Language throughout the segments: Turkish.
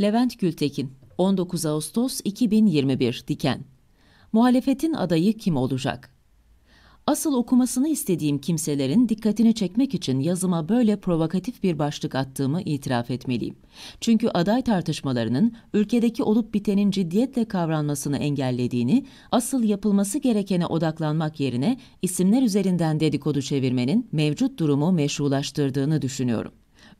Levent Gültekin 19 Ağustos 2021 Diken Muhalefetin adayı kim olacak? Asıl okumasını istediğim kimselerin dikkatini çekmek için yazıma böyle provokatif bir başlık attığımı itiraf etmeliyim. Çünkü aday tartışmalarının ülkedeki olup bitenin ciddiyetle kavranmasını engellediğini, asıl yapılması gerekene odaklanmak yerine isimler üzerinden dedikodu çevirmenin mevcut durumu meşrulaştırdığını düşünüyorum.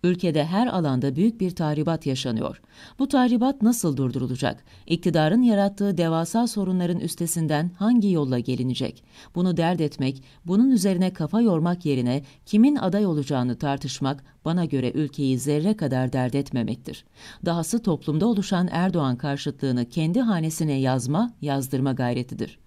Ülkede her alanda büyük bir tahribat yaşanıyor. Bu tahribat nasıl durdurulacak? İktidarın yarattığı devasa sorunların üstesinden hangi yolla gelinecek? Bunu dert etmek, bunun üzerine kafa yormak yerine kimin aday olacağını tartışmak bana göre ülkeyi zerre kadar dert etmemektir. Dahası toplumda oluşan Erdoğan karşıtlığını kendi hanesine yazma, yazdırma gayretidir.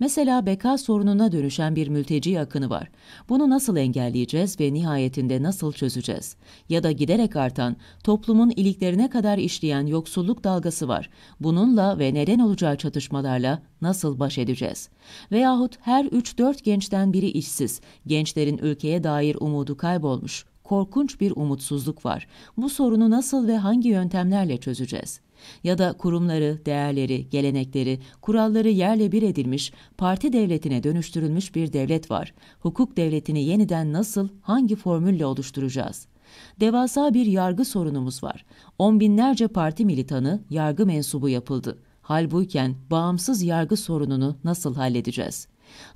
Mesela beka sorununa dönüşen bir mülteci akını var. Bunu nasıl engelleyeceğiz ve nihayetinde nasıl çözeceğiz? Ya da giderek artan, toplumun iliklerine kadar işleyen yoksulluk dalgası var. Bununla ve neden olacağı çatışmalarla nasıl baş edeceğiz? Veyahut her 3-4 gençten biri işsiz, gençlerin ülkeye dair umudu kaybolmuş korkunç bir umutsuzluk var. Bu sorunu nasıl ve hangi yöntemlerle çözeceğiz? Ya da kurumları, değerleri, gelenekleri, kuralları yerle bir edilmiş, parti devletine dönüştürülmüş bir devlet var. Hukuk devletini yeniden nasıl, hangi formülle oluşturacağız?'' Devasa bir yargı sorunumuz var. On binlerce parti militanı yargı mensubu yapıldı. Halbuyken bağımsız yargı sorununu nasıl halledeceğiz?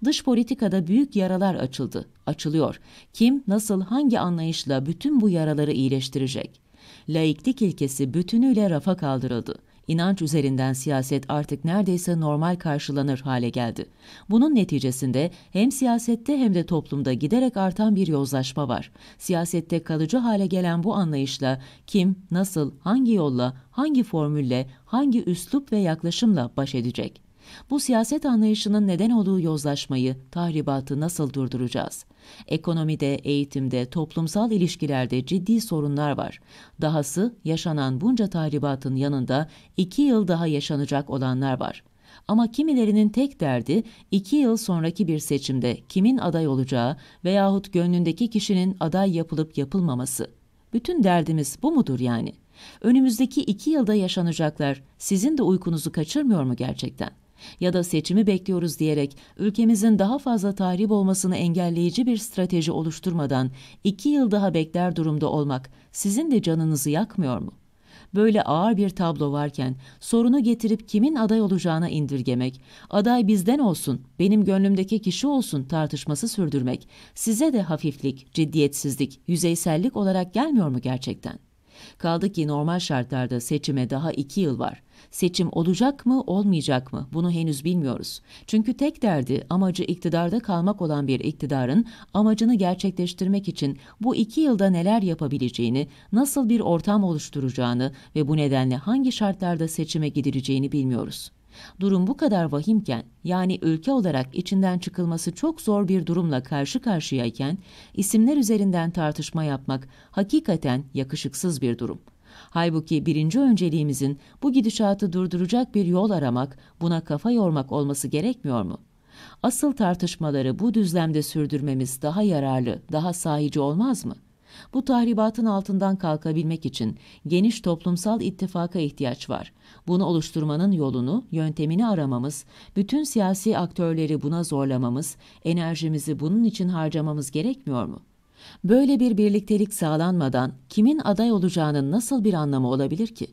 Dış politikada büyük yaralar açıldı, açılıyor. Kim, nasıl, hangi anlayışla bütün bu yaraları iyileştirecek? Laiklik ilkesi bütünüyle rafa kaldırıldı. İnanç üzerinden siyaset artık neredeyse normal karşılanır hale geldi. Bunun neticesinde hem siyasette hem de toplumda giderek artan bir yozlaşma var. Siyasette kalıcı hale gelen bu anlayışla kim, nasıl, hangi yolla, hangi formülle, hangi üslup ve yaklaşımla baş edecek? Bu siyaset anlayışının neden olduğu yozlaşmayı, tahribatı nasıl durduracağız? Ekonomide, eğitimde, toplumsal ilişkilerde ciddi sorunlar var. Dahası yaşanan bunca tahribatın yanında iki yıl daha yaşanacak olanlar var. Ama kimilerinin tek derdi iki yıl sonraki bir seçimde kimin aday olacağı veyahut gönlündeki kişinin aday yapılıp yapılmaması. Bütün derdimiz bu mudur yani? Önümüzdeki iki yılda yaşanacaklar sizin de uykunuzu kaçırmıyor mu gerçekten?'' ya da seçimi bekliyoruz diyerek ülkemizin daha fazla tahrip olmasını engelleyici bir strateji oluşturmadan iki yıl daha bekler durumda olmak sizin de canınızı yakmıyor mu? Böyle ağır bir tablo varken sorunu getirip kimin aday olacağına indirgemek, aday bizden olsun, benim gönlümdeki kişi olsun tartışması sürdürmek, size de hafiflik, ciddiyetsizlik, yüzeysellik olarak gelmiyor mu gerçekten? Kaldı ki normal şartlarda seçime daha iki yıl var. Seçim olacak mı, olmayacak mı? Bunu henüz bilmiyoruz. Çünkü tek derdi amacı iktidarda kalmak olan bir iktidarın amacını gerçekleştirmek için bu iki yılda neler yapabileceğini, nasıl bir ortam oluşturacağını ve bu nedenle hangi şartlarda seçime gidileceğini bilmiyoruz. Durum bu kadar vahimken, yani ülke olarak içinden çıkılması çok zor bir durumla karşı karşıyayken, isimler üzerinden tartışma yapmak hakikaten yakışıksız bir durum.'' Halbuki birinci önceliğimizin bu gidişatı durduracak bir yol aramak, buna kafa yormak olması gerekmiyor mu? Asıl tartışmaları bu düzlemde sürdürmemiz daha yararlı, daha sahici olmaz mı? Bu tahribatın altından kalkabilmek için geniş toplumsal ittifaka ihtiyaç var. Bunu oluşturmanın yolunu, yöntemini aramamız, bütün siyasi aktörleri buna zorlamamız, enerjimizi bunun için harcamamız gerekmiyor mu? Böyle bir birliktelik sağlanmadan kimin aday olacağının nasıl bir anlamı olabilir ki?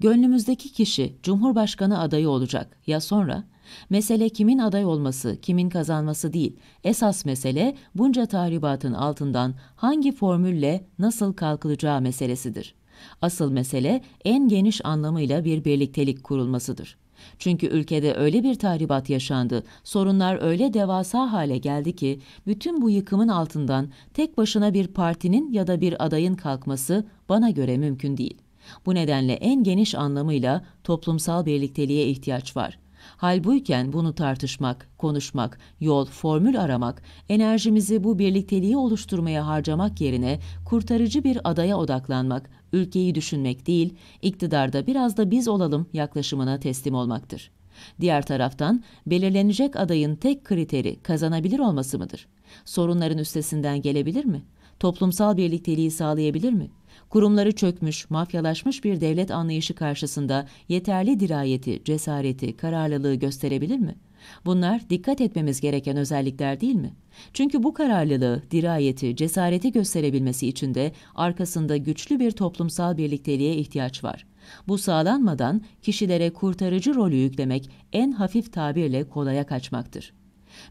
Gönlümüzdeki kişi Cumhurbaşkanı adayı olacak ya sonra? Mesele kimin aday olması, kimin kazanması değil. Esas mesele bunca tahribatın altından hangi formülle nasıl kalkılacağı meselesidir. Asıl mesele en geniş anlamıyla bir birliktelik kurulmasıdır. Çünkü ülkede öyle bir tahribat yaşandı, sorunlar öyle devasa hale geldi ki bütün bu yıkımın altından tek başına bir partinin ya da bir adayın kalkması bana göre mümkün değil. Bu nedenle en geniş anlamıyla toplumsal birlikteliğe ihtiyaç var. Hal bunu tartışmak, konuşmak, yol, formül aramak, enerjimizi bu birlikteliği oluşturmaya harcamak yerine kurtarıcı bir adaya odaklanmak, ülkeyi düşünmek değil, iktidarda biraz da biz olalım yaklaşımına teslim olmaktır. Diğer taraftan belirlenecek adayın tek kriteri kazanabilir olması mıdır? Sorunların üstesinden gelebilir mi? Toplumsal birlikteliği sağlayabilir mi? Kurumları çökmüş, mafyalaşmış bir devlet anlayışı karşısında yeterli dirayeti, cesareti, kararlılığı gösterebilir mi? Bunlar dikkat etmemiz gereken özellikler değil mi? Çünkü bu kararlılığı, dirayeti, cesareti gösterebilmesi için de arkasında güçlü bir toplumsal birlikteliğe ihtiyaç var. Bu sağlanmadan kişilere kurtarıcı rolü yüklemek en hafif tabirle kolaya kaçmaktır.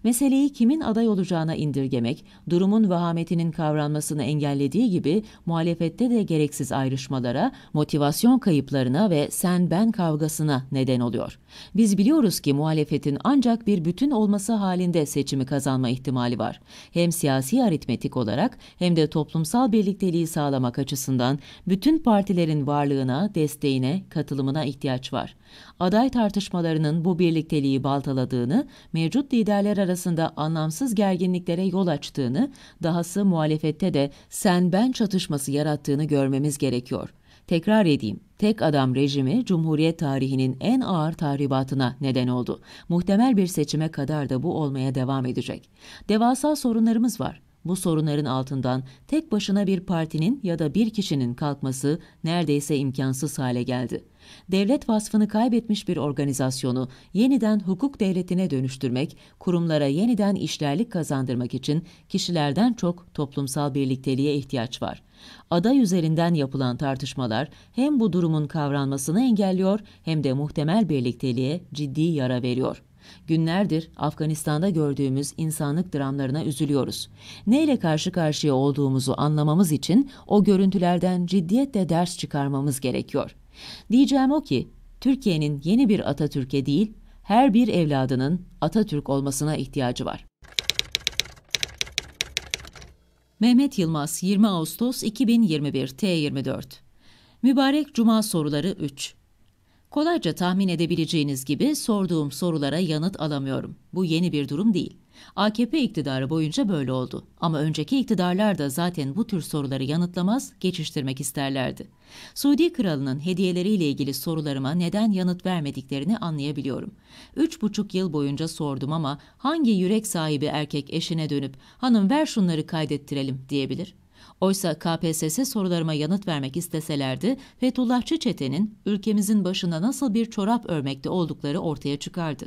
Meseleyi kimin aday olacağına indirgemek, durumun vahametinin kavranmasını engellediği gibi muhalefette de gereksiz ayrışmalara, motivasyon kayıplarına ve sen-ben kavgasına neden oluyor. Biz biliyoruz ki muhalefetin ancak bir bütün olması halinde seçimi kazanma ihtimali var. Hem siyasi aritmetik olarak hem de toplumsal birlikteliği sağlamak açısından bütün partilerin varlığına, desteğine, katılımına ihtiyaç var. Aday tartışmalarının bu birlikteliği baltaladığını, mevcut liderler arasında anlamsız gerginliklere yol açtığını, dahası muhalefette de sen ben çatışması yarattığını görmemiz gerekiyor. Tekrar edeyim, tek adam rejimi Cumhuriyet tarihinin en ağır tahribatına neden oldu. Muhtemel bir seçime kadar da bu olmaya devam edecek. Devasa sorunlarımız var. Bu sorunların altından tek başına bir partinin ya da bir kişinin kalkması neredeyse imkansız hale geldi. Devlet vasfını kaybetmiş bir organizasyonu yeniden hukuk devletine dönüştürmek, kurumlara yeniden işlerlik kazandırmak için kişilerden çok toplumsal birlikteliğe ihtiyaç var aday üzerinden yapılan tartışmalar hem bu durumun kavranmasını engelliyor hem de muhtemel birlikteliğe ciddi yara veriyor. Günlerdir Afganistan'da gördüğümüz insanlık dramlarına üzülüyoruz. Neyle karşı karşıya olduğumuzu anlamamız için o görüntülerden ciddiyetle ders çıkarmamız gerekiyor. Diyeceğim o ki, Türkiye'nin yeni bir Atatürk'e değil, her bir evladının Atatürk olmasına ihtiyacı var. Mehmet Yılmaz 20 Ağustos 2021 T24 Mübarek Cuma soruları 3 Kolayca tahmin edebileceğiniz gibi sorduğum sorulara yanıt alamıyorum. Bu yeni bir durum değil. AKP iktidarı boyunca böyle oldu. Ama önceki iktidarlar da zaten bu tür soruları yanıtlamaz, geçiştirmek isterlerdi. Suudi kralının hediyeleriyle ilgili sorularıma neden yanıt vermediklerini anlayabiliyorum. Üç buçuk yıl boyunca sordum ama hangi yürek sahibi erkek eşine dönüp hanım ver şunları kaydettirelim diyebilir? Oysa KPSS sorularıma yanıt vermek isteselerdi Fethullahçı çetenin ülkemizin başına nasıl bir çorap örmekte oldukları ortaya çıkardı.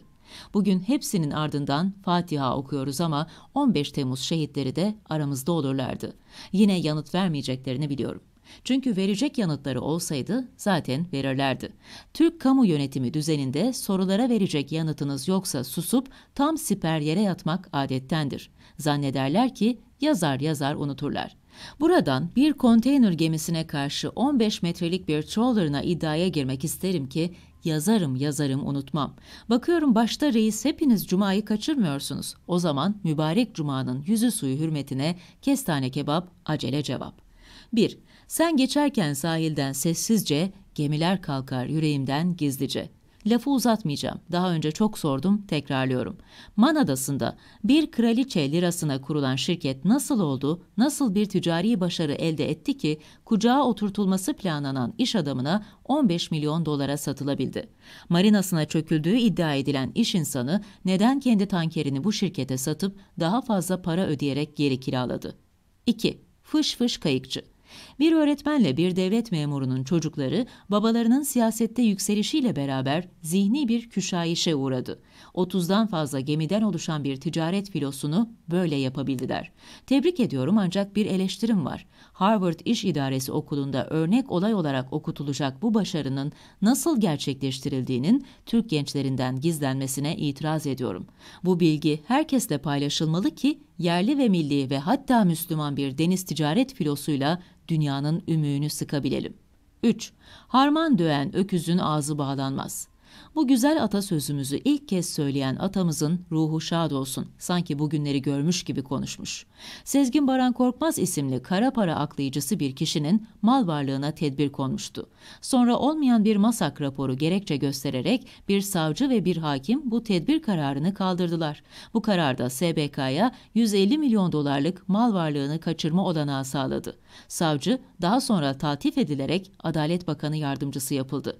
Bugün hepsinin ardından Fatiha okuyoruz ama 15 Temmuz şehitleri de aramızda olurlardı. Yine yanıt vermeyeceklerini biliyorum. Çünkü verecek yanıtları olsaydı zaten verirlerdi. Türk kamu yönetimi düzeninde sorulara verecek yanıtınız yoksa susup tam siper yere yatmak adettendir. Zannederler ki yazar yazar unuturlar. Buradan bir konteyner gemisine karşı 15 metrelik bir trawlerına iddiaya girmek isterim ki yazarım yazarım unutmam. Bakıyorum başta reis hepiniz cumayı kaçırmıyorsunuz. O zaman mübarek cumanın yüzü suyu hürmetine kestane kebap acele cevap. 1. Sen geçerken sahilden sessizce gemiler kalkar yüreğimden gizlice. Lafı uzatmayacağım. Daha önce çok sordum, tekrarlıyorum. Man adasında bir kraliçe lirasına kurulan şirket nasıl oldu, nasıl bir ticari başarı elde etti ki kucağa oturtulması planlanan iş adamına 15 milyon dolara satılabildi? Marinasına çöküldüğü iddia edilen iş insanı neden kendi tankerini bu şirkete satıp daha fazla para ödeyerek geri kiraladı? 2. Fış fış kayıkçı bir öğretmenle bir devlet memurunun çocukları babalarının siyasette yükselişiyle beraber zihni bir küşayişe uğradı. 30'dan fazla gemiden oluşan bir ticaret filosunu böyle yapabildiler. Tebrik ediyorum ancak bir eleştirim var. Harvard İş İdaresi Okulu'nda örnek olay olarak okutulacak bu başarının nasıl gerçekleştirildiğinin Türk gençlerinden gizlenmesine itiraz ediyorum. Bu bilgi herkesle paylaşılmalı ki yerli ve milli ve hatta Müslüman bir deniz ticaret filosuyla dünyanın ümüğünü sıkabilelim. 3. Harman döğen öküzün ağzı bağlanmaz. Bu güzel atasözümüzü ilk kez söyleyen atamızın ruhu şad olsun. Sanki bugünleri görmüş gibi konuşmuş. Sezgin Baran Korkmaz isimli kara para aklayıcısı bir kişinin mal varlığına tedbir konmuştu. Sonra olmayan bir masak raporu gerekçe göstererek bir savcı ve bir hakim bu tedbir kararını kaldırdılar. Bu kararda SBK'ya 150 milyon dolarlık mal varlığını kaçırma olanağı sağladı. Savcı daha sonra tatif edilerek Adalet Bakanı yardımcısı yapıldı.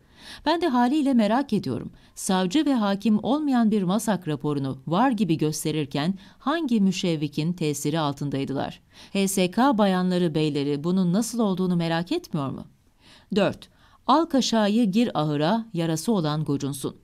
Ben de haliyle merak ediyorum. Savcı ve hakim olmayan bir masak raporunu var gibi gösterirken hangi müşevvikin tesiri altındaydılar? HSK bayanları beyleri bunun nasıl olduğunu merak etmiyor mu? 4. Al kaşayı gir ahıra yarası olan gocunsun.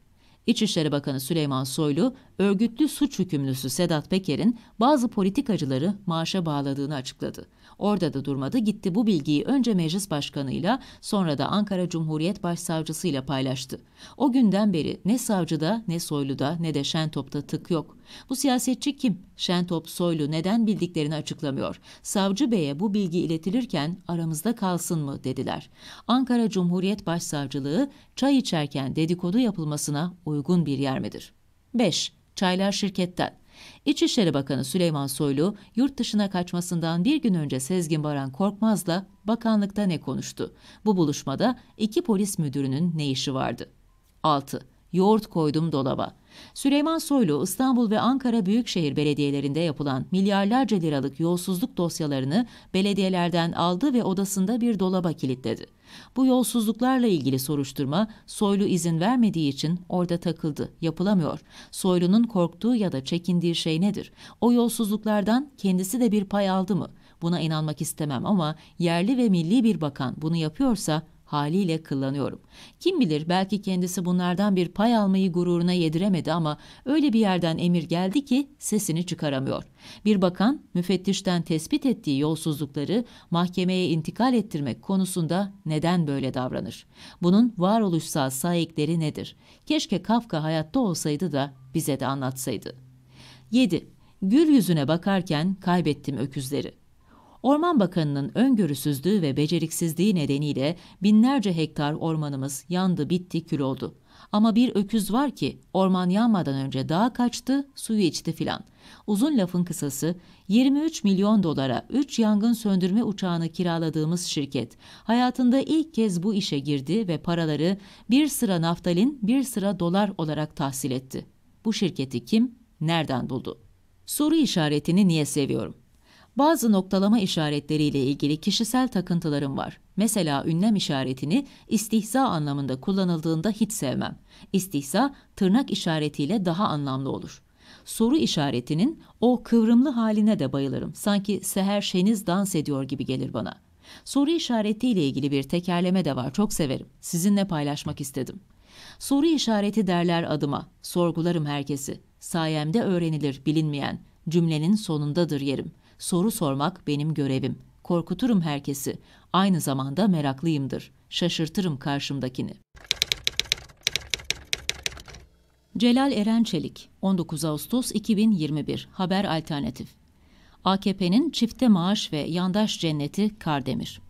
İçişleri Bakanı Süleyman Soylu, örgütlü suç hükümlüsü Sedat Peker'in bazı politikacıları maaşa bağladığını açıkladı. Orada da durmadı gitti bu bilgiyi önce meclis başkanıyla sonra da Ankara Cumhuriyet Başsavcısıyla paylaştı. O günden beri ne savcıda ne soyluda ne de Şentop'ta tık yok. Bu siyasetçi kim? Şentop soylu neden bildiklerini açıklamıyor. Savcı beye bu bilgi iletilirken aramızda kalsın mı dediler. Ankara Cumhuriyet Başsavcılığı çay içerken dedikodu yapılmasına uygun bir yer midir? 5. Çaylar şirketten İçişleri Bakanı Süleyman Soylu, yurt dışına kaçmasından bir gün önce Sezgin Baran Korkmaz'la bakanlıkta ne konuştu? Bu buluşmada iki polis müdürünün ne işi vardı? 6. Yoğurt koydum dolaba. Süleyman Soylu İstanbul ve Ankara Büyükşehir Belediyelerinde yapılan milyarlarca liralık yolsuzluk dosyalarını belediyelerden aldı ve odasında bir dolaba kilitledi. Bu yolsuzluklarla ilgili soruşturma Soylu izin vermediği için orada takıldı, yapılamıyor. Soylu'nun korktuğu ya da çekindiği şey nedir? O yolsuzluklardan kendisi de bir pay aldı mı? Buna inanmak istemem ama yerli ve milli bir bakan bunu yapıyorsa haliyle kullanıyorum. Kim bilir belki kendisi bunlardan bir pay almayı gururuna yediremedi ama öyle bir yerden emir geldi ki sesini çıkaramıyor. Bir bakan müfettişten tespit ettiği yolsuzlukları mahkemeye intikal ettirmek konusunda neden böyle davranır? Bunun varoluşsal sahipleri nedir? Keşke Kafka hayatta olsaydı da bize de anlatsaydı. 7. Gül yüzüne bakarken kaybettim öküzleri. Orman Bakanı'nın öngörüsüzlüğü ve beceriksizliği nedeniyle binlerce hektar ormanımız yandı, bitti, kül oldu. Ama bir öküz var ki orman yanmadan önce dağa kaçtı, suyu içti filan. Uzun lafın kısası 23 milyon dolara 3 yangın söndürme uçağını kiraladığımız şirket hayatında ilk kez bu işe girdi ve paraları bir sıra naftalin bir sıra dolar olarak tahsil etti. Bu şirketi kim, nereden buldu? Soru işaretini niye seviyorum? Bazı noktalama işaretleriyle ilgili kişisel takıntılarım var. Mesela ünlem işaretini istihza anlamında kullanıldığında hiç sevmem. İstihza tırnak işaretiyle daha anlamlı olur. Soru işaretinin o kıvrımlı haline de bayılırım. Sanki seher şeniz dans ediyor gibi gelir bana. Soru işaretiyle ilgili bir tekerleme de var. Çok severim. Sizinle paylaşmak istedim. Soru işareti derler adıma. Sorgularım herkesi. Sayemde öğrenilir bilinmeyen. Cümlenin sonundadır yerim. Soru sormak benim görevim. Korkuturum herkesi. Aynı zamanda meraklıyımdır. Şaşırtırım karşımdakini. Celal Erençelik, 19 Ağustos 2021, Haber Alternatif. AKP'nin çifte maaş ve yandaş cenneti Kardemir.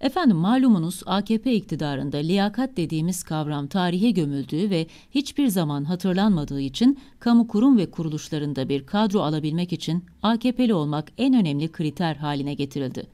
Efendim malumunuz AKP iktidarında liyakat dediğimiz kavram tarihe gömüldüğü ve hiçbir zaman hatırlanmadığı için kamu kurum ve kuruluşlarında bir kadro alabilmek için AKP'li olmak en önemli kriter haline getirildi.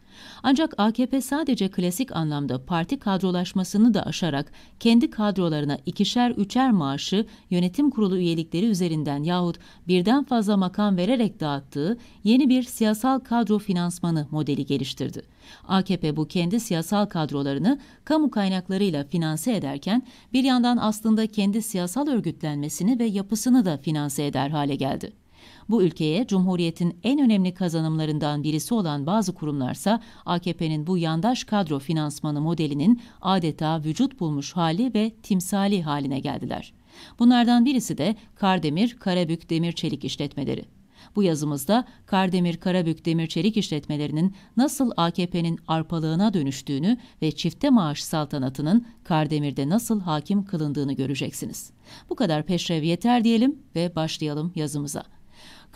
Ancak AKP sadece klasik anlamda parti kadrolaşmasını da aşarak kendi kadrolarına ikişer üçer maaşı yönetim kurulu üyelikleri üzerinden yahut birden fazla makam vererek dağıttığı yeni bir siyasal kadro finansmanı modeli geliştirdi. AKP bu kendi siyasal kadrolarını kamu kaynaklarıyla finanse ederken bir yandan aslında kendi siyasal örgütlenmesini ve yapısını da finanse eder hale geldi. Bu ülkeye Cumhuriyet'in en önemli kazanımlarından birisi olan bazı kurumlarsa AKP'nin bu yandaş kadro finansmanı modelinin adeta vücut bulmuş hali ve timsali haline geldiler. Bunlardan birisi de Kardemir Karabük Demir Çelik işletmeleri. Bu yazımızda Kardemir Karabük Demir Çelik işletmelerinin nasıl AKP'nin arpalığına dönüştüğünü ve çifte maaş saltanatının Kardemir'de nasıl hakim kılındığını göreceksiniz. Bu kadar peşrev yeter diyelim ve başlayalım yazımıza.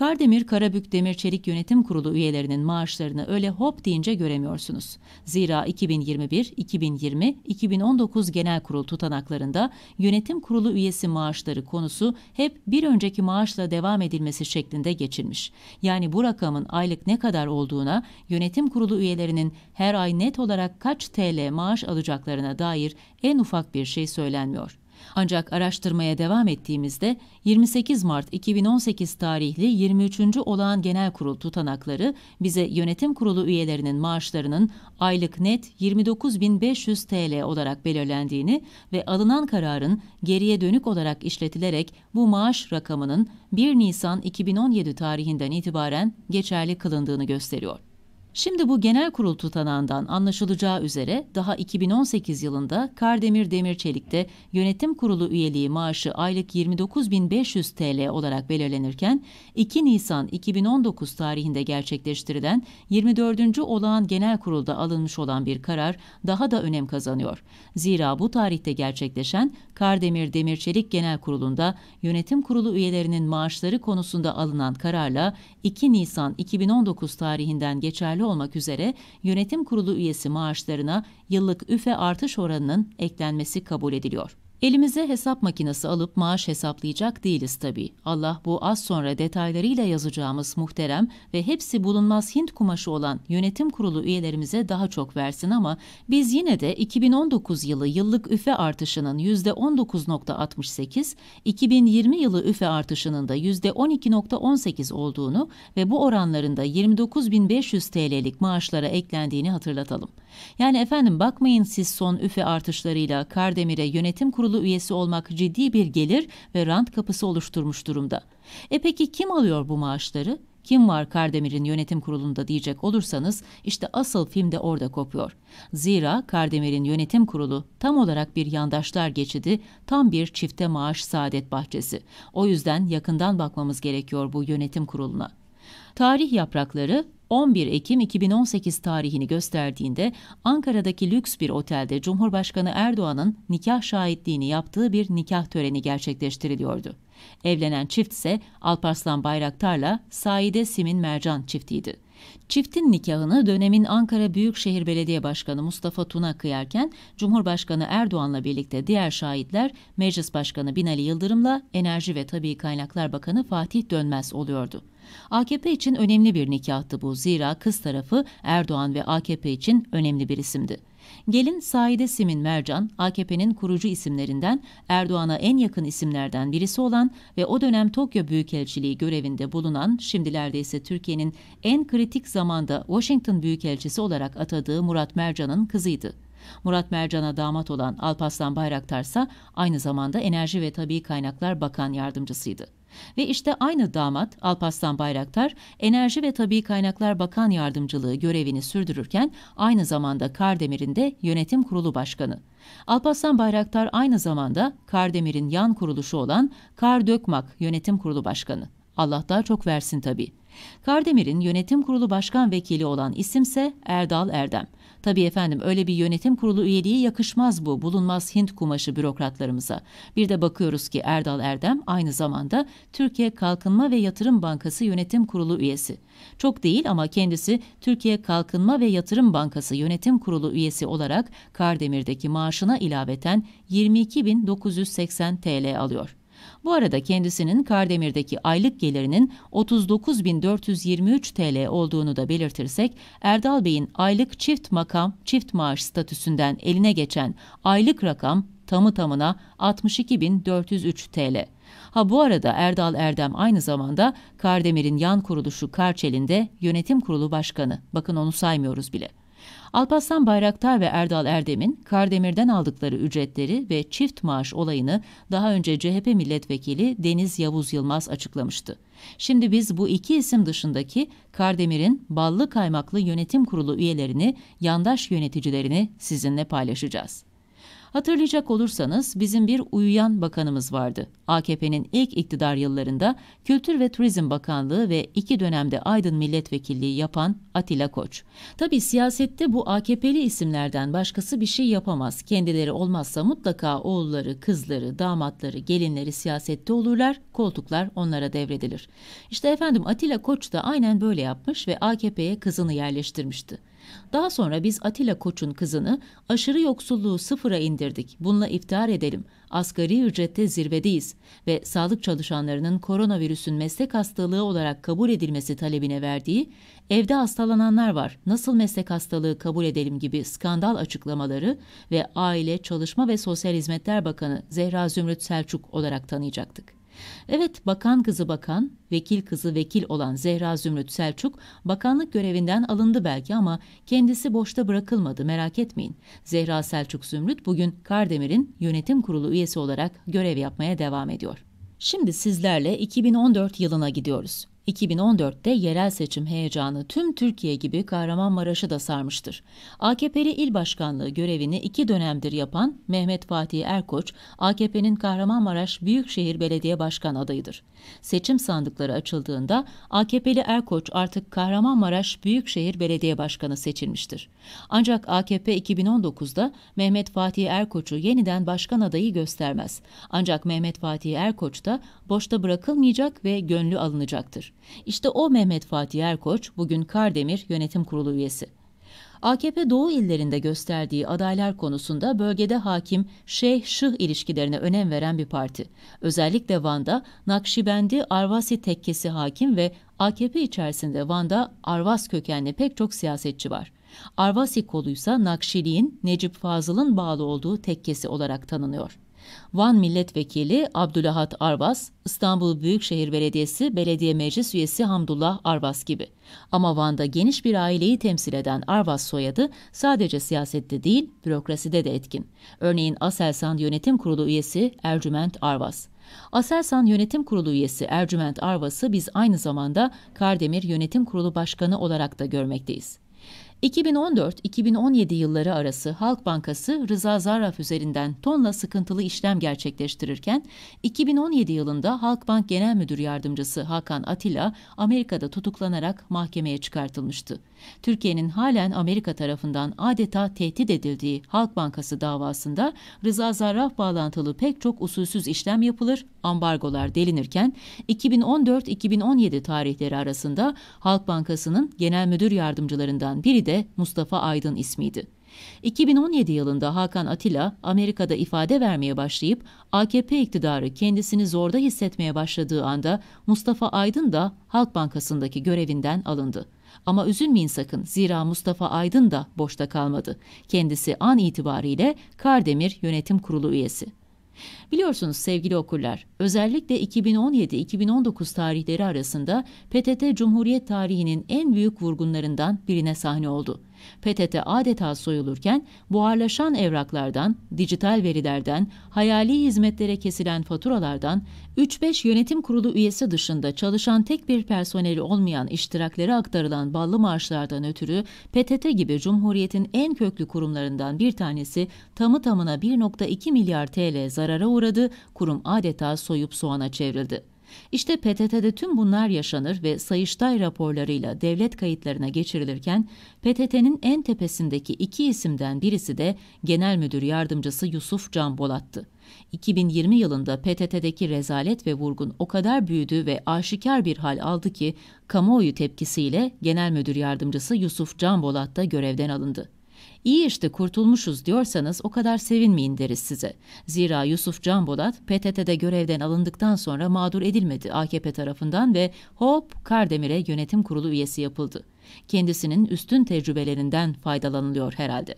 Kardemir Karabük Demir Çelik Yönetim Kurulu üyelerinin maaşlarını öyle hop deyince göremiyorsunuz. Zira 2021, 2020, 2019 Genel Kurul tutanaklarında yönetim kurulu üyesi maaşları konusu hep bir önceki maaşla devam edilmesi şeklinde geçilmiş. Yani bu rakamın aylık ne kadar olduğuna, yönetim kurulu üyelerinin her ay net olarak kaç TL maaş alacaklarına dair en ufak bir şey söylenmiyor. Ancak araştırmaya devam ettiğimizde 28 Mart 2018 tarihli 23. Olağan Genel Kurul tutanakları bize yönetim kurulu üyelerinin maaşlarının aylık net 29.500 TL olarak belirlendiğini ve alınan kararın geriye dönük olarak işletilerek bu maaş rakamının 1 Nisan 2017 tarihinden itibaren geçerli kılındığını gösteriyor. Şimdi bu genel kurul tutanağından anlaşılacağı üzere daha 2018 yılında Kardemir Demir Çelik'te yönetim kurulu üyeliği maaşı aylık 29.500 TL olarak belirlenirken 2 Nisan 2019 tarihinde gerçekleştirilen 24. olağan genel kurulda alınmış olan bir karar daha da önem kazanıyor. Zira bu tarihte gerçekleşen Kardemir Demir Çelik Genel Kurulu'nda yönetim kurulu üyelerinin maaşları konusunda alınan kararla 2 Nisan 2019 tarihinden geçerli dahil olmak üzere yönetim kurulu üyesi maaşlarına yıllık üfe artış oranının eklenmesi kabul ediliyor. Elimize hesap makinesi alıp maaş hesaplayacak değiliz tabii. Allah bu az sonra detaylarıyla yazacağımız muhterem ve hepsi bulunmaz Hint kumaşı olan yönetim kurulu üyelerimize daha çok versin ama biz yine de 2019 yılı yıllık üfe artışının %19.68, 2020 yılı üfe artışının da %12.18 olduğunu ve bu oranlarında 29.500 TL'lik maaşlara eklendiğini hatırlatalım. Yani efendim bakmayın siz son üfe artışlarıyla Kardemir'e yönetim kurulu kurulu üyesi olmak ciddi bir gelir ve rant kapısı oluşturmuş durumda. E peki kim alıyor bu maaşları? Kim var Kardemir'in yönetim kurulunda diyecek olursanız işte asıl film de orada kopuyor. Zira Kardemir'in yönetim kurulu tam olarak bir yandaşlar geçidi, tam bir çifte maaş saadet bahçesi. O yüzden yakından bakmamız gerekiyor bu yönetim kuruluna. Tarih yaprakları 11 Ekim 2018 tarihini gösterdiğinde Ankara'daki lüks bir otelde Cumhurbaşkanı Erdoğan'ın nikah şahitliğini yaptığı bir nikah töreni gerçekleştiriliyordu. Evlenen çift ise Alparslan Bayraktar'la Saide Simin Mercan çiftiydi. Çiftin nikahını dönemin Ankara Büyükşehir Belediye Başkanı Mustafa Tuna kıyarken Cumhurbaşkanı Erdoğan'la birlikte diğer şahitler Meclis Başkanı Binali Yıldırım'la Enerji ve Tabii Kaynaklar Bakanı Fatih Dönmez oluyordu. AKP için önemli bir nikahtı bu zira kız tarafı Erdoğan ve AKP için önemli bir isimdi. Gelin Saide Simin Mercan, AKP'nin kurucu isimlerinden Erdoğan'a en yakın isimlerden birisi olan ve o dönem Tokyo Büyükelçiliği görevinde bulunan, şimdilerde ise Türkiye'nin en kritik zamanda Washington Büyükelçisi olarak atadığı Murat Mercan'ın kızıydı. Murat Mercan'a damat olan Alparslan Bayraktar ise aynı zamanda Enerji ve Tabi Kaynaklar Bakan Yardımcısıydı. Ve işte aynı damat Alparslan Bayraktar Enerji ve Tabii Kaynaklar Bakan Yardımcılığı görevini sürdürürken aynı zamanda Kardemir'in de yönetim kurulu başkanı. Alparslan Bayraktar aynı zamanda Kardemir'in yan kuruluşu olan Kar Dökmak Yönetim Kurulu Başkanı. Allah daha çok versin tabii. Kardemir'in yönetim kurulu başkan vekili olan isimse Erdal Erdem. Tabii efendim öyle bir yönetim kurulu üyeliği yakışmaz bu bulunmaz Hint kumaşı bürokratlarımıza. Bir de bakıyoruz ki Erdal Erdem aynı zamanda Türkiye Kalkınma ve Yatırım Bankası Yönetim Kurulu üyesi. Çok değil ama kendisi Türkiye Kalkınma ve Yatırım Bankası Yönetim Kurulu üyesi olarak Kardemir'deki maaşına ilaveten 22.980 TL alıyor. Bu arada kendisinin Kardemir'deki aylık gelirinin 39.423 TL olduğunu da belirtirsek, Erdal Bey'in aylık çift makam, çift maaş statüsünden eline geçen aylık rakam tamı tamına 62.403 TL. Ha bu arada Erdal Erdem aynı zamanda Kardemir'in yan kuruluşu Karçel'in de yönetim kurulu başkanı. Bakın onu saymıyoruz bile. Alparslan Bayraktar ve Erdal Erdem'in Kardemir'den aldıkları ücretleri ve çift maaş olayını daha önce CHP milletvekili Deniz Yavuz Yılmaz açıklamıştı. Şimdi biz bu iki isim dışındaki Kardemir'in ballı kaymaklı yönetim kurulu üyelerini, yandaş yöneticilerini sizinle paylaşacağız. Hatırlayacak olursanız bizim bir uyuyan bakanımız vardı. AKP'nin ilk iktidar yıllarında Kültür ve Turizm Bakanlığı ve iki dönemde Aydın Milletvekilliği yapan Atilla Koç. Tabi siyasette bu AKP'li isimlerden başkası bir şey yapamaz. Kendileri olmazsa mutlaka oğulları, kızları, damatları, gelinleri siyasette olurlar, koltuklar onlara devredilir. İşte efendim Atilla Koç da aynen böyle yapmış ve AKP'ye kızını yerleştirmişti. Daha sonra biz Atilla Koç'un kızını aşırı yoksulluğu sıfıra indirdik. Bununla iftihar edelim. Asgari ücrette zirvedeyiz ve sağlık çalışanlarının koronavirüsün meslek hastalığı olarak kabul edilmesi talebine verdiği evde hastalananlar var. Nasıl meslek hastalığı kabul edelim gibi skandal açıklamaları ve Aile, Çalışma ve Sosyal Hizmetler Bakanı Zehra Zümrüt Selçuk olarak tanıyacaktık. Evet bakan kızı bakan, vekil kızı vekil olan Zehra Zümrüt Selçuk bakanlık görevinden alındı belki ama kendisi boşta bırakılmadı merak etmeyin. Zehra Selçuk Zümrüt bugün Kardemir'in yönetim kurulu üyesi olarak görev yapmaya devam ediyor. Şimdi sizlerle 2014 yılına gidiyoruz. 2014'te yerel seçim heyecanı tüm Türkiye gibi Kahramanmaraş'ı da sarmıştır. AKP'li il başkanlığı görevini iki dönemdir yapan Mehmet Fatih Erkoç, AKP'nin Kahramanmaraş Büyükşehir Belediye Başkan adayıdır. Seçim sandıkları açıldığında AKP'li Erkoç artık Kahramanmaraş Büyükşehir Belediye Başkanı seçilmiştir. Ancak AKP 2019'da Mehmet Fatih Erkoç'u yeniden başkan adayı göstermez. Ancak Mehmet Fatih Erkoç da boşta bırakılmayacak ve gönlü alınacaktır. İşte o Mehmet Fatih Erkoç bugün Kardemir Yönetim Kurulu üyesi. AKP Doğu illerinde gösterdiği adaylar konusunda bölgede hakim şeyh-şıh ilişkilerine önem veren bir parti. Özellikle Van'da Nakşibendi Arvasi tekkesi hakim ve AKP içerisinde Van'da Arvas kökenli pek çok siyasetçi var. Arvasi koluysa Nakşiliğin Necip Fazıl'ın bağlı olduğu tekkesi olarak tanınıyor. Van Milletvekili Abdülahat Arvas, İstanbul Büyükşehir Belediyesi Belediye Meclis Üyesi Hamdullah Arvas gibi. Ama Van'da geniş bir aileyi temsil eden Arvas soyadı sadece siyasette değil, bürokraside de etkin. Örneğin Aselsan Yönetim Kurulu üyesi Ercüment Arvas. Aselsan Yönetim Kurulu üyesi Ercüment Arvas'ı biz aynı zamanda Kardemir Yönetim Kurulu Başkanı olarak da görmekteyiz. 2014-2017 yılları arası Halk Bankası Rıza Zarraf üzerinden tonla sıkıntılı işlem gerçekleştirirken 2017 yılında Halk Bank Genel Müdür Yardımcısı Hakan Atilla Amerika'da tutuklanarak mahkemeye çıkartılmıştı. Türkiye'nin halen Amerika tarafından adeta tehdit edildiği Halk Bankası davasında Rıza Zarraf bağlantılı pek çok usulsüz işlem yapılır, ambargolar delinirken 2014-2017 tarihleri arasında Halk Bankası'nın genel müdür yardımcılarından biri de Mustafa Aydın ismiydi. 2017 yılında Hakan Atilla Amerika'da ifade vermeye başlayıp AKP iktidarı kendisini zorda hissetmeye başladığı anda Mustafa Aydın da Halk Bankası'ndaki görevinden alındı. Ama üzülmeyin sakın zira Mustafa Aydın da boşta kalmadı. Kendisi an itibariyle Kardemir Yönetim Kurulu üyesi. Biliyorsunuz sevgili okurlar, özellikle 2017-2019 tarihleri arasında PTT Cumhuriyet tarihinin en büyük vurgunlarından birine sahne oldu. PTT adeta soyulurken buharlaşan evraklardan, dijital verilerden, hayali hizmetlere kesilen faturalardan, 3-5 yönetim kurulu üyesi dışında çalışan tek bir personeli olmayan iştiraklere aktarılan ballı maaşlardan ötürü PTT gibi Cumhuriyet'in en köklü kurumlarından bir tanesi tamı tamına 1.2 milyar TL zarara uğradı, kurum adeta soyup soğana çevrildi. İşte PTT'de tüm bunlar yaşanır ve Sayıştay raporlarıyla devlet kayıtlarına geçirilirken PTT'nin en tepesindeki iki isimden birisi de Genel Müdür Yardımcısı Yusuf Can Bolat'tı. 2020 yılında PTT'deki rezalet ve vurgun o kadar büyüdü ve aşikar bir hal aldı ki kamuoyu tepkisiyle Genel Müdür Yardımcısı Yusuf Can Bolat da görevden alındı. İyi işte kurtulmuşuz diyorsanız o kadar sevinmeyin deriz size. Zira Yusuf Can Bolat PTT'de görevden alındıktan sonra mağdur edilmedi AKP tarafından ve hop Kardemir'e yönetim kurulu üyesi yapıldı. Kendisinin üstün tecrübelerinden faydalanılıyor herhalde.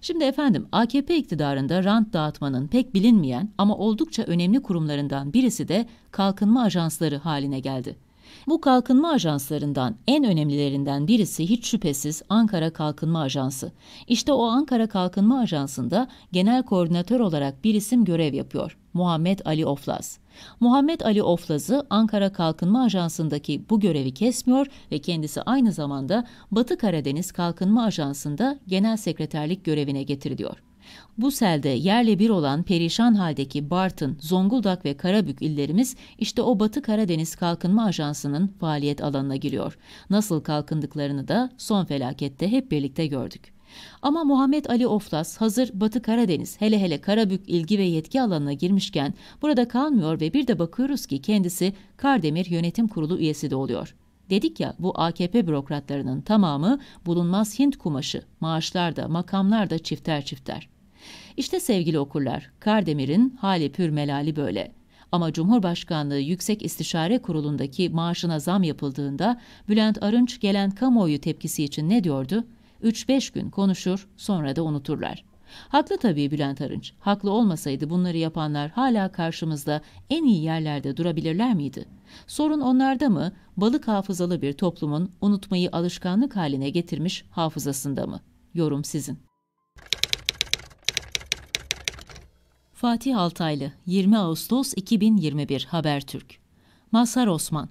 Şimdi efendim AKP iktidarında rant dağıtmanın pek bilinmeyen ama oldukça önemli kurumlarından birisi de kalkınma ajansları haline geldi. Bu kalkınma ajanslarından en önemlilerinden birisi hiç şüphesiz Ankara Kalkınma Ajansı. İşte o Ankara Kalkınma Ajansı'nda genel koordinatör olarak bir isim görev yapıyor. Muhammed Ali Oflaz. Muhammed Ali Oflaz'ı Ankara Kalkınma Ajansı'ndaki bu görevi kesmiyor ve kendisi aynı zamanda Batı Karadeniz Kalkınma Ajansı'nda genel sekreterlik görevine getiriliyor. Bu selde yerle bir olan perişan haldeki Bartın, Zonguldak ve Karabük illerimiz işte o Batı Karadeniz Kalkınma Ajansı'nın faaliyet alanına giriyor. Nasıl kalkındıklarını da son felakette hep birlikte gördük. Ama Muhammed Ali Oflas hazır Batı Karadeniz hele hele Karabük ilgi ve yetki alanına girmişken burada kalmıyor ve bir de bakıyoruz ki kendisi Kardemir Yönetim Kurulu üyesi de oluyor. Dedik ya bu AKP bürokratlarının tamamı bulunmaz Hint kumaşı, maaşlar da makamlar da çifter çifter. İşte sevgili okurlar, Kardemir'in hali pür melali böyle. Ama Cumhurbaşkanlığı Yüksek İstişare Kurulu'ndaki maaşına zam yapıldığında Bülent Arınç gelen kamuoyu tepkisi için ne diyordu? 3-5 gün konuşur, sonra da unuturlar. Haklı tabii Bülent Arınç. Haklı olmasaydı bunları yapanlar hala karşımızda en iyi yerlerde durabilirler miydi? Sorun onlarda mı, balık hafızalı bir toplumun unutmayı alışkanlık haline getirmiş hafızasında mı? Yorum sizin. Fatih Altaylı 20 Ağustos 2021 Habertürk Masar Osman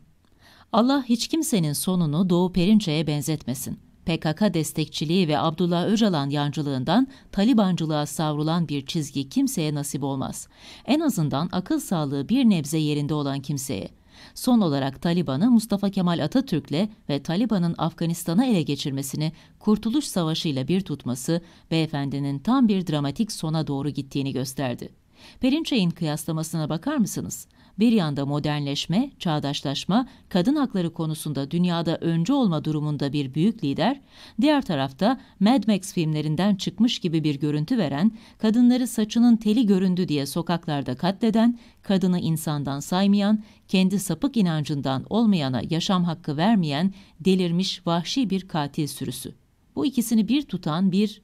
Allah hiç kimsenin sonunu Doğu Perinçe'ye benzetmesin. PKK destekçiliği ve Abdullah Öcalan yancılığından Talibancılığa savrulan bir çizgi kimseye nasip olmaz. En azından akıl sağlığı bir nebze yerinde olan kimseye. Son olarak Taliban'ı Mustafa Kemal Atatürk'le ve Taliban'ın Afganistan'a ele geçirmesini Kurtuluş Savaşı ile bir tutması beyefendinin tam bir dramatik sona doğru gittiğini gösterdi. Perinçey'in kıyaslamasına bakar mısınız? bir yanda modernleşme, çağdaşlaşma, kadın hakları konusunda dünyada öncü olma durumunda bir büyük lider, diğer tarafta Mad Max filmlerinden çıkmış gibi bir görüntü veren, kadınları saçının teli göründü diye sokaklarda katleden, kadını insandan saymayan, kendi sapık inancından olmayana yaşam hakkı vermeyen delirmiş vahşi bir katil sürüsü. Bu ikisini bir tutan bir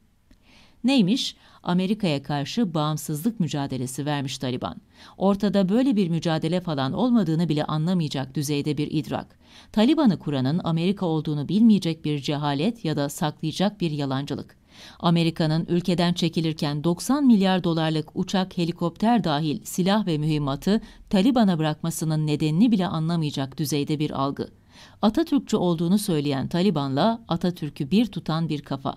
Neymiş? Amerika'ya karşı bağımsızlık mücadelesi vermiş Taliban. Ortada böyle bir mücadele falan olmadığını bile anlamayacak düzeyde bir idrak. Taliban'ı kuranın Amerika olduğunu bilmeyecek bir cehalet ya da saklayacak bir yalancılık. Amerika'nın ülkeden çekilirken 90 milyar dolarlık uçak, helikopter dahil silah ve mühimmatı Taliban'a bırakmasının nedenini bile anlamayacak düzeyde bir algı. Atatürkçü olduğunu söyleyen Taliban'la Atatürk'ü bir tutan bir kafa.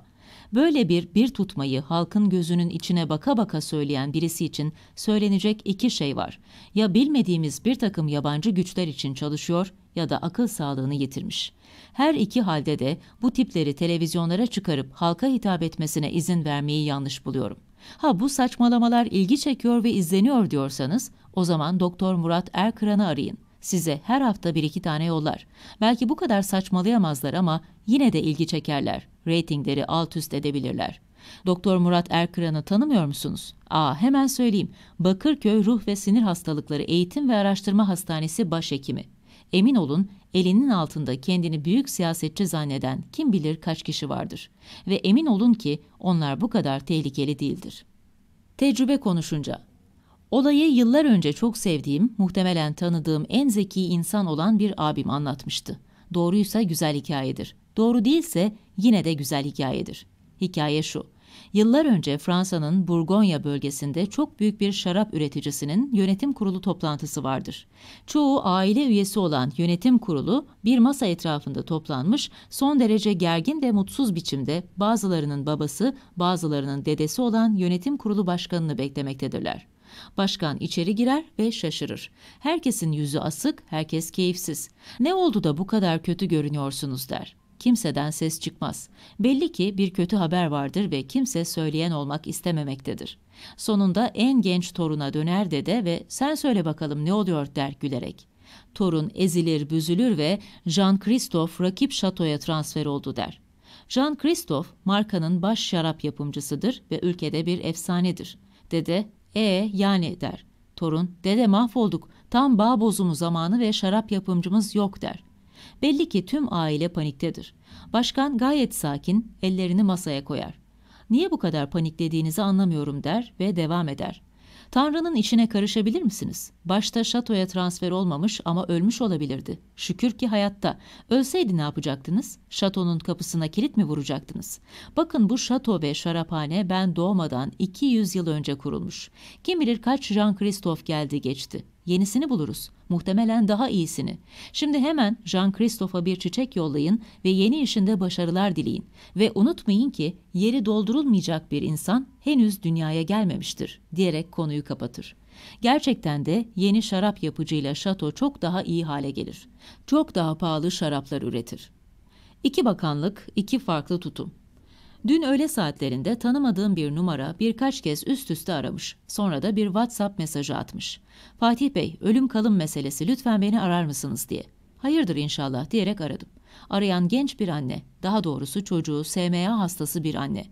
Böyle bir bir tutmayı halkın gözünün içine baka baka söyleyen birisi için söylenecek iki şey var. Ya bilmediğimiz bir takım yabancı güçler için çalışıyor ya da akıl sağlığını yitirmiş. Her iki halde de bu tipleri televizyonlara çıkarıp halka hitap etmesine izin vermeyi yanlış buluyorum. Ha bu saçmalamalar ilgi çekiyor ve izleniyor diyorsanız o zaman Doktor Murat Erkıran'ı arayın size her hafta bir iki tane yollar. Belki bu kadar saçmalayamazlar ama yine de ilgi çekerler. Ratingleri alt üst edebilirler. Doktor Murat Erkıran'ı tanımıyor musunuz? Aa hemen söyleyeyim. Bakırköy Ruh ve Sinir Hastalıkları Eğitim ve Araştırma Hastanesi Başhekimi. Emin olun elinin altında kendini büyük siyasetçi zanneden kim bilir kaç kişi vardır. Ve emin olun ki onlar bu kadar tehlikeli değildir. Tecrübe konuşunca Olayı yıllar önce çok sevdiğim, muhtemelen tanıdığım en zeki insan olan bir abim anlatmıştı. Doğruysa güzel hikayedir. Doğru değilse yine de güzel hikayedir. Hikaye şu. Yıllar önce Fransa'nın Burgonya bölgesinde çok büyük bir şarap üreticisinin yönetim kurulu toplantısı vardır. Çoğu aile üyesi olan yönetim kurulu bir masa etrafında toplanmış, son derece gergin ve mutsuz biçimde bazılarının babası, bazılarının dedesi olan yönetim kurulu başkanını beklemektedirler. Başkan içeri girer ve şaşırır. Herkesin yüzü asık, herkes keyifsiz. Ne oldu da bu kadar kötü görünüyorsunuz der. Kimseden ses çıkmaz. Belli ki bir kötü haber vardır ve kimse söyleyen olmak istememektedir. Sonunda en genç toruna döner dede ve sen söyle bakalım ne oluyor der gülerek. Torun ezilir büzülür ve Jean-Christophe rakip şatoya transfer oldu der. Jean Christophe markanın baş şarap yapımcısıdır ve ülkede bir efsanedir. Dede e yani der. Torun, dede mahvolduk. Tam bağ bozumu zamanı ve şarap yapımcımız yok der. Belli ki tüm aile paniktedir. Başkan gayet sakin, ellerini masaya koyar. Niye bu kadar paniklediğinizi anlamıyorum der ve devam eder. Tanrı'nın işine karışabilir misiniz? Başta şatoya transfer olmamış ama ölmüş olabilirdi. Şükür ki hayatta. Ölseydi ne yapacaktınız? Şatonun kapısına kilit mi vuracaktınız? Bakın bu şato ve şaraphane ben doğmadan 200 yıl önce kurulmuş. Kim bilir kaç Jean Christophe geldi geçti. Yenisini buluruz. Muhtemelen daha iyisini. Şimdi hemen Jean-Christophe'a bir çiçek yollayın ve yeni işinde başarılar dileyin. Ve unutmayın ki yeri doldurulmayacak bir insan henüz dünyaya gelmemiştir diyerek konuyu kapatır. Gerçekten de yeni şarap yapıcıyla şato çok daha iyi hale gelir. Çok daha pahalı şaraplar üretir. İki bakanlık, iki farklı tutum. Dün öğle saatlerinde tanımadığım bir numara birkaç kez üst üste aramış. Sonra da bir WhatsApp mesajı atmış. Fatih Bey, ölüm kalım meselesi lütfen beni arar mısınız diye. Hayırdır inşallah diyerek aradım. Arayan genç bir anne, daha doğrusu çocuğu SMA hastası bir anne.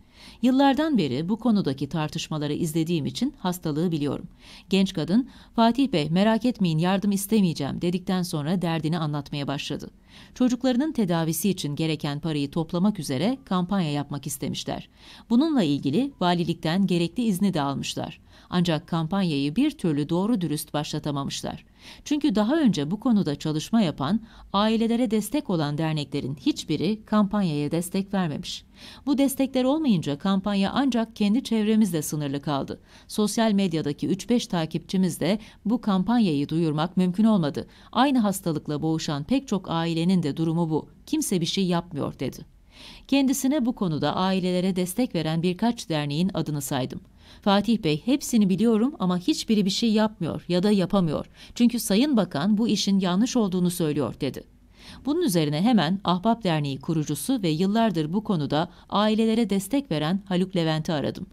Yıllardan beri bu konudaki tartışmaları izlediğim için hastalığı biliyorum. Genç kadın, Fatih Bey merak etmeyin yardım istemeyeceğim dedikten sonra derdini anlatmaya başladı. Çocuklarının tedavisi için gereken parayı toplamak üzere kampanya yapmak istemişler. Bununla ilgili valilikten gerekli izni de almışlar. Ancak kampanyayı bir türlü doğru dürüst başlatamamışlar. Çünkü daha önce bu konuda çalışma yapan, ailelere destek olan derneklerin hiçbiri kampanyaya destek vermemiş. Bu destekler olmayınca kampanya ancak kendi çevremizde sınırlı kaldı. Sosyal medyadaki 3-5 takipçimiz de bu kampanyayı duyurmak mümkün olmadı. Aynı hastalıkla boğuşan pek çok ailenin de durumu bu. Kimse bir şey yapmıyor dedi. Kendisine bu konuda ailelere destek veren birkaç derneğin adını saydım. Fatih Bey hepsini biliyorum ama hiçbiri bir şey yapmıyor ya da yapamıyor. Çünkü Sayın Bakan bu işin yanlış olduğunu söylüyor dedi. Bunun üzerine hemen Ahbap Derneği kurucusu ve yıllardır bu konuda ailelere destek veren Haluk Levent'i aradım.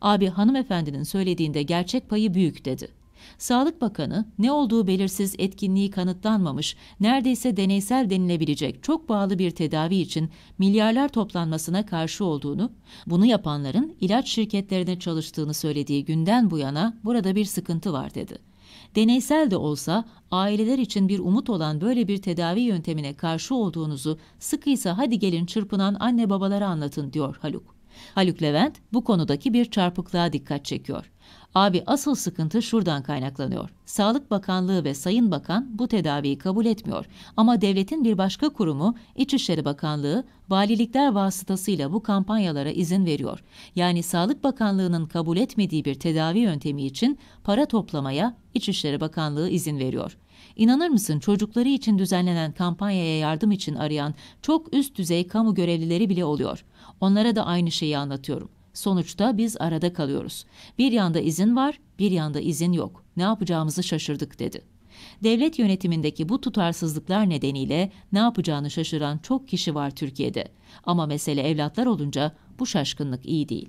Abi hanımefendinin söylediğinde gerçek payı büyük dedi. Sağlık Bakanı ne olduğu belirsiz etkinliği kanıtlanmamış, neredeyse deneysel denilebilecek çok bağlı bir tedavi için milyarlar toplanmasına karşı olduğunu, bunu yapanların ilaç şirketlerine çalıştığını söylediği günden bu yana burada bir sıkıntı var dedi. Deneysel de olsa aileler için bir umut olan böyle bir tedavi yöntemine karşı olduğunuzu sıkıysa hadi gelin çırpınan anne babalara anlatın diyor Haluk. Haluk Levent bu konudaki bir çarpıklığa dikkat çekiyor. Abi asıl sıkıntı şuradan kaynaklanıyor. Sağlık Bakanlığı ve Sayın Bakan bu tedaviyi kabul etmiyor. Ama devletin bir başka kurumu İçişleri Bakanlığı valilikler vasıtasıyla bu kampanyalara izin veriyor. Yani Sağlık Bakanlığı'nın kabul etmediği bir tedavi yöntemi için para toplamaya İçişleri Bakanlığı izin veriyor. İnanır mısın çocukları için düzenlenen kampanyaya yardım için arayan çok üst düzey kamu görevlileri bile oluyor. Onlara da aynı şeyi anlatıyorum. Sonuçta biz arada kalıyoruz. Bir yanda izin var, bir yanda izin yok. Ne yapacağımızı şaşırdık dedi. Devlet yönetimindeki bu tutarsızlıklar nedeniyle ne yapacağını şaşıran çok kişi var Türkiye'de. Ama mesele evlatlar olunca bu şaşkınlık iyi değil.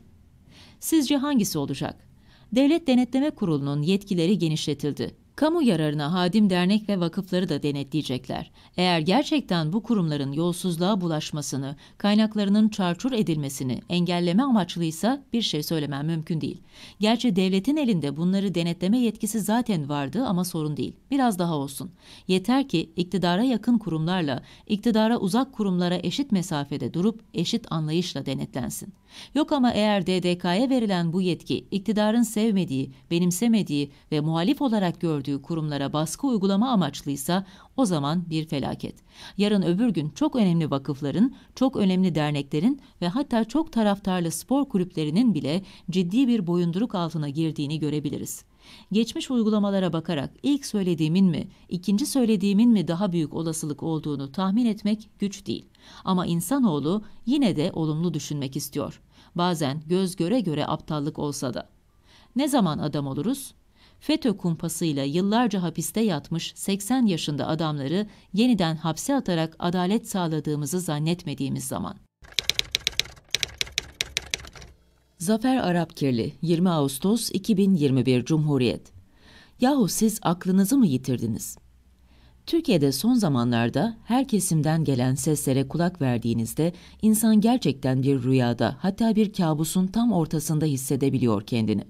Sizce hangisi olacak? Devlet Denetleme Kurulu'nun yetkileri genişletildi. Kamu yararına hadim dernek ve vakıfları da denetleyecekler. Eğer gerçekten bu kurumların yolsuzluğa bulaşmasını, kaynaklarının çarçur edilmesini engelleme amaçlıysa bir şey söylemem mümkün değil. Gerçi devletin elinde bunları denetleme yetkisi zaten vardı ama sorun değil. Biraz daha olsun. Yeter ki iktidara yakın kurumlarla, iktidara uzak kurumlara eşit mesafede durup eşit anlayışla denetlensin. Yok ama eğer DDK'ya verilen bu yetki iktidarın sevmediği, benimsemediği ve muhalif olarak gördüğü kurumlara baskı uygulama amaçlıysa o zaman bir felaket. Yarın öbür gün çok önemli vakıfların, çok önemli derneklerin ve hatta çok taraftarlı spor kulüplerinin bile ciddi bir boyunduruk altına girdiğini görebiliriz geçmiş uygulamalara bakarak ilk söylediğimin mi, ikinci söylediğimin mi daha büyük olasılık olduğunu tahmin etmek güç değil. Ama insanoğlu yine de olumlu düşünmek istiyor. Bazen göz göre göre aptallık olsa da. Ne zaman adam oluruz? FETÖ kumpasıyla yıllarca hapiste yatmış 80 yaşında adamları yeniden hapse atarak adalet sağladığımızı zannetmediğimiz zaman. Zafer Arapkirli, 20 Ağustos 2021 Cumhuriyet. Yahu siz aklınızı mı yitirdiniz? Türkiye'de son zamanlarda her kesimden gelen seslere kulak verdiğinizde insan gerçekten bir rüyada hatta bir kabusun tam ortasında hissedebiliyor kendini.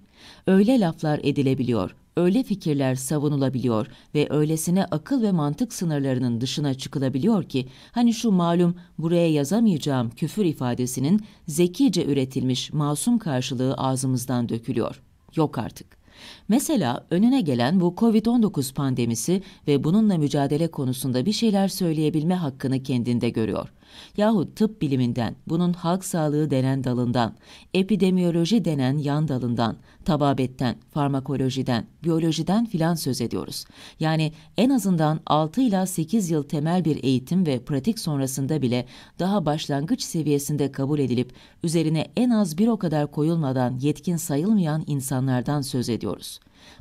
Öyle laflar edilebiliyor, öyle fikirler savunulabiliyor ve öylesine akıl ve mantık sınırlarının dışına çıkılabiliyor ki hani şu malum buraya yazamayacağım küfür ifadesinin zekice üretilmiş masum karşılığı ağzımızdan dökülüyor. Yok artık. Mesela önüne gelen bu COVID-19 pandemisi ve bununla mücadele konusunda bir şeyler söyleyebilme hakkını kendinde görüyor yahut tıp biliminden, bunun halk sağlığı denen dalından, epidemiyoloji denen yan dalından, tababetten, farmakolojiden, biyolojiden filan söz ediyoruz. Yani en azından 6 ila 8 yıl temel bir eğitim ve pratik sonrasında bile daha başlangıç seviyesinde kabul edilip üzerine en az bir o kadar koyulmadan yetkin sayılmayan insanlardan söz ediyoruz.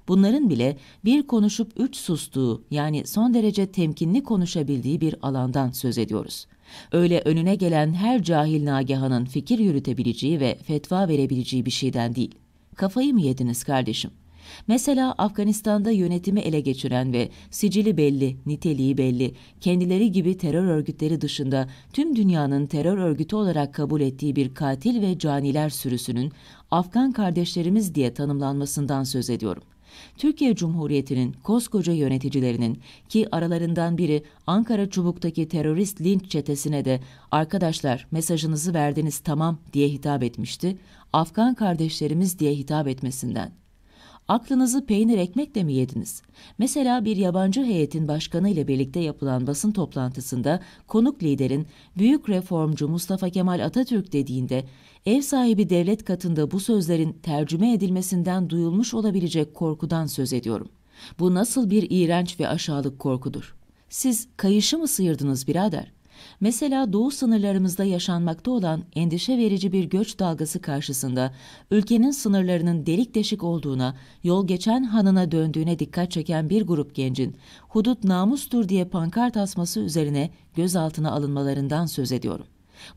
Bunların bile bir konuşup üç sustuğu yani son derece temkinli konuşabildiği bir alandan söz ediyoruz. Öyle önüne gelen her cahil nagahanın fikir yürütebileceği ve fetva verebileceği bir şeyden değil. Kafayı mı yediniz kardeşim? Mesela Afganistan'da yönetimi ele geçiren ve sicili belli, niteliği belli, kendileri gibi terör örgütleri dışında tüm dünyanın terör örgütü olarak kabul ettiği bir katil ve caniler sürüsünün Afgan kardeşlerimiz diye tanımlanmasından söz ediyorum.'' Türkiye Cumhuriyeti'nin koskoca yöneticilerinin ki aralarından biri Ankara Çubuk'taki terörist linç çetesine de arkadaşlar mesajınızı verdiniz tamam diye hitap etmişti, Afgan kardeşlerimiz diye hitap etmesinden Aklınızı peynir ekmekle mi yediniz? Mesela bir yabancı heyetin başkanı ile birlikte yapılan basın toplantısında konuk liderin büyük reformcu Mustafa Kemal Atatürk dediğinde ev sahibi devlet katında bu sözlerin tercüme edilmesinden duyulmuş olabilecek korkudan söz ediyorum. Bu nasıl bir iğrenç ve aşağılık korkudur? Siz kayışı mı sıyırdınız birader? Mesela doğu sınırlarımızda yaşanmakta olan endişe verici bir göç dalgası karşısında ülkenin sınırlarının delik deşik olduğuna, yol geçen hanına döndüğüne dikkat çeken bir grup gencin hudut namustur diye pankart asması üzerine gözaltına alınmalarından söz ediyorum.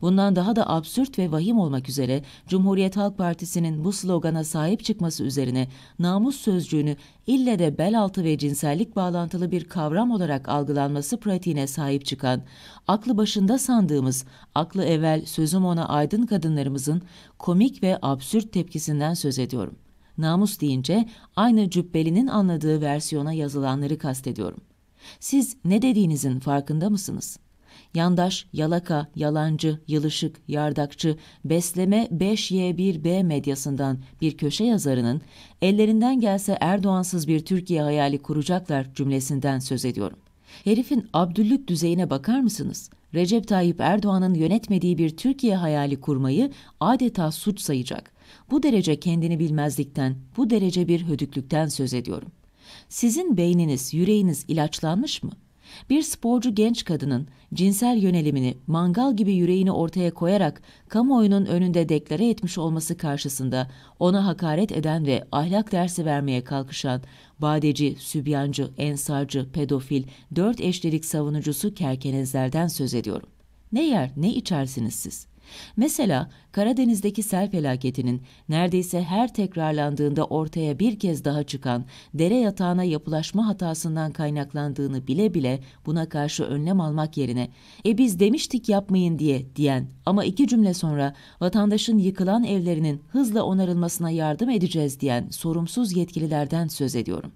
Bundan daha da absürt ve vahim olmak üzere Cumhuriyet Halk Partisi'nin bu slogana sahip çıkması üzerine namus sözcüğünü ille de bel altı ve cinsellik bağlantılı bir kavram olarak algılanması pratiğine sahip çıkan, aklı başında sandığımız, aklı evvel sözüm ona aydın kadınlarımızın komik ve absürt tepkisinden söz ediyorum. Namus deyince aynı cübbelinin anladığı versiyona yazılanları kastediyorum. Siz ne dediğinizin farkında mısınız?'' Yandaş, yalaka, yalancı, yılışık, yardakçı, besleme 5Y1B medyasından bir köşe yazarının ellerinden gelse Erdoğansız bir Türkiye hayali kuracaklar cümlesinden söz ediyorum. Herifin abdüllük düzeyine bakar mısınız? Recep Tayyip Erdoğan'ın yönetmediği bir Türkiye hayali kurmayı adeta suç sayacak. Bu derece kendini bilmezlikten, bu derece bir hödüklükten söz ediyorum. Sizin beyniniz, yüreğiniz ilaçlanmış mı? Bir sporcu genç kadının cinsel yönelimini mangal gibi yüreğini ortaya koyarak kamuoyunun önünde deklare etmiş olması karşısında ona hakaret eden ve ahlak dersi vermeye kalkışan badeci, sübyancı, ensarcı, pedofil, dört eşlilik savunucusu kerkenezlerden söz ediyorum. Ne yer ne içersiniz siz? Mesela Karadeniz'deki sel felaketinin neredeyse her tekrarlandığında ortaya bir kez daha çıkan dere yatağına yapılaşma hatasından kaynaklandığını bile bile buna karşı önlem almak yerine "E biz demiştik yapmayın." diye diyen ama iki cümle sonra vatandaşın yıkılan evlerinin hızla onarılmasına yardım edeceğiz diyen sorumsuz yetkililerden söz ediyorum.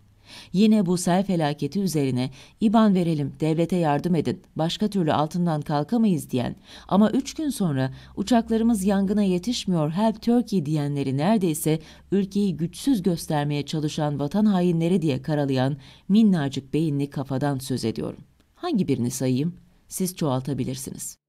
Yine bu sel felaketi üzerine iban verelim, devlete yardım edin, başka türlü altından kalkamayız diyen ama üç gün sonra uçaklarımız yangına yetişmiyor help Turkey diyenleri neredeyse ülkeyi güçsüz göstermeye çalışan vatan hainleri diye karalayan minnacık beyinli kafadan söz ediyorum. Hangi birini sayayım? Siz çoğaltabilirsiniz.